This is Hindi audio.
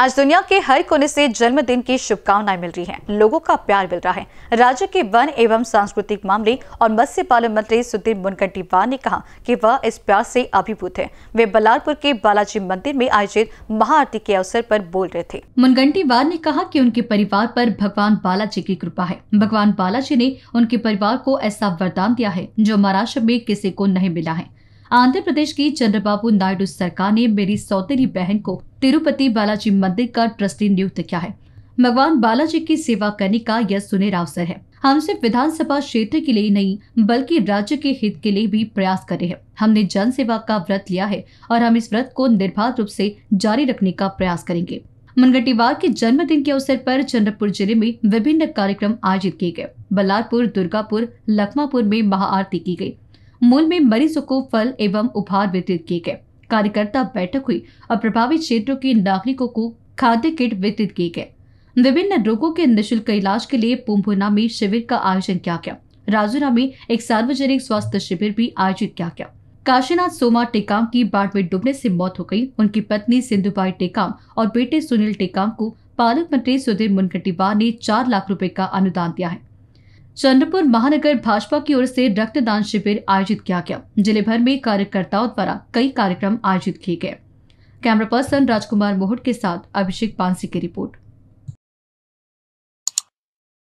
आज दुनिया के हर कोने से जन्मदिन की शुभकामनाएं मिल रही हैं, लोगों का प्यार मिल रहा है राज्य के वन एवं सांस्कृतिक मामले और मत्स्य पालन मंत्री सुधीर मुनगंटीवार ने कहा कि वह इस प्यार से अभिभूत है वे बलारपुर के बालाजी मंदिर में आयोजित महाआरती के अवसर पर बोल रहे थे मुनगंटीवार ने कहा कि उनके परिवार पर भगवान बालाजी की कृपा है भगवान बालाजी ने उनके परिवार को ऐसा वरदान दिया है जो महाराष्ट्र में किसी को नहीं मिला है आंध्र प्रदेश की चंद्रबाबू नायडू सरकार ने मेरी सौतेली बहन को तिरुपति बालाजी मंदिर का ट्रस्टी नियुक्त किया है भगवान बालाजी की सेवा करने का यह सुनहरा अवसर है हम सिर्फ विधानसभा क्षेत्र के लिए नहीं बल्कि राज्य के हित के लिए भी प्रयास कर रहे हैं हमने जन सेवा का व्रत लिया है और हम इस व्रत को निर्बाध रूप से जारी रखने का प्रयास करेंगे मुनगट्टीवार के जन्मदिन के अवसर पर चंद्रपुर जिले में विभिन्न कार्यक्रम आयोजित किए गए बल्लारपुर दुर्गापुर लखमापुर में महाआरती की गई मूल में मरीजों को फल एवं उपहार वितरित किए गए कार्यकर्ता बैठक हुई और प्रभावित क्षेत्रों के नागरिकों को खाद्य किट वितरित किए गए विभिन्न रोगों के निःशुल्क इलाज के लिए पुम्भुना में शिविर का आयोजन किया गया राजुरा में एक सार्वजनिक स्वास्थ्य शिविर भी आयोजित किया गया काशीनाथ सोमा टेकाम की बाढ़ में डूबने से मौत हो गई उनकी पत्नी सिंधुबाई टेकाम और बेटे सुनील टेकाम को पालक मंत्री सुधीर मुनगटीवार ने चार लाख रुपए का अनुदान दिया है चंद्रपुर महानगर भाजपा की ओर से रक्तदान शिविर आयोजित किया गया जिले भर में कार्यकर्ताओं द्वारा कई कार्यक्रम आयोजित किए गए कैमरा पर्सन राजकुमार मोहट के साथ अभिषेक पांसी की रिपोर्ट